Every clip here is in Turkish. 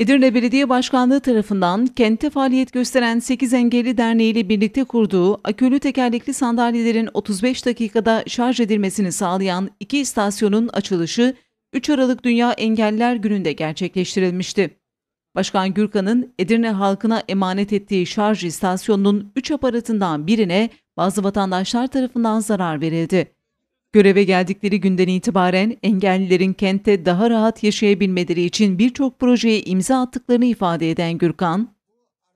Edirne Belediye Başkanlığı tarafından kentte faaliyet gösteren 8 Engelli Derneği ile birlikte kurduğu akülü tekerlekli sandalyelerin 35 dakikada şarj edilmesini sağlayan iki istasyonun açılışı 3 Aralık Dünya Engelliler Günü'nde gerçekleştirilmişti. Başkan Gürkan'ın Edirne halkına emanet ettiği şarj istasyonunun 3 aparatından birine bazı vatandaşlar tarafından zarar verildi. Göreve geldikleri günden itibaren engellilerin kentte daha rahat yaşayabilmeleri için birçok projeye imza attıklarını ifade eden Gürkan,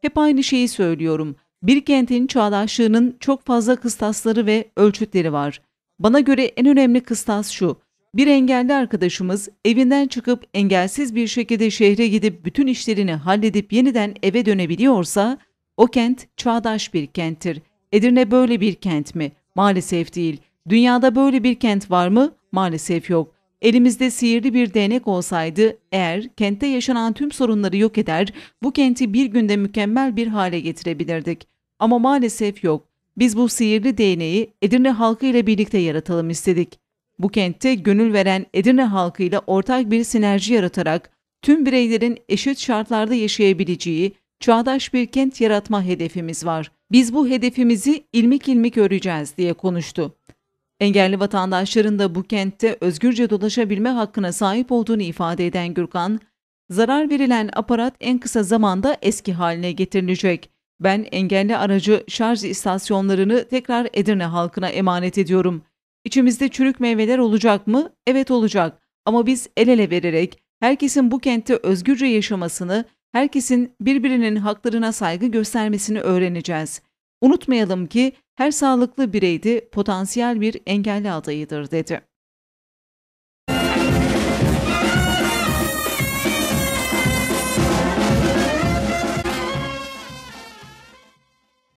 hep aynı şeyi söylüyorum. Bir kentin çağdaşlığının çok fazla kıstasları ve ölçütleri var. Bana göre en önemli kıstas şu. Bir engelli arkadaşımız evinden çıkıp engelsiz bir şekilde şehre gidip bütün işlerini halledip yeniden eve dönebiliyorsa o kent çağdaş bir kenttir. Edirne böyle bir kent mi? Maalesef değil. Dünyada böyle bir kent var mı? Maalesef yok. Elimizde sihirli bir değnek olsaydı eğer kentte yaşanan tüm sorunları yok eder, bu kenti bir günde mükemmel bir hale getirebilirdik. Ama maalesef yok. Biz bu sihirli değneği Edirne halkı ile birlikte yaratalım istedik. Bu kentte gönül veren Edirne halkı ile ortak bir sinerji yaratarak tüm bireylerin eşit şartlarda yaşayabileceği çağdaş bir kent yaratma hedefimiz var. Biz bu hedefimizi ilmik ilmik öreceğiz diye konuştu. Engelli vatandaşların da bu kentte özgürce dolaşabilme hakkına sahip olduğunu ifade eden Gürkan, zarar verilen aparat en kısa zamanda eski haline getirilecek. Ben engelli aracı şarj istasyonlarını tekrar Edirne halkına emanet ediyorum. İçimizde çürük meyveler olacak mı? Evet olacak. Ama biz el ele vererek herkesin bu kentte özgürce yaşamasını, herkesin birbirinin haklarına saygı göstermesini öğreneceğiz.'' Unutmayalım ki her sağlıklı bireyde potansiyel bir engelli adayıdır dedi.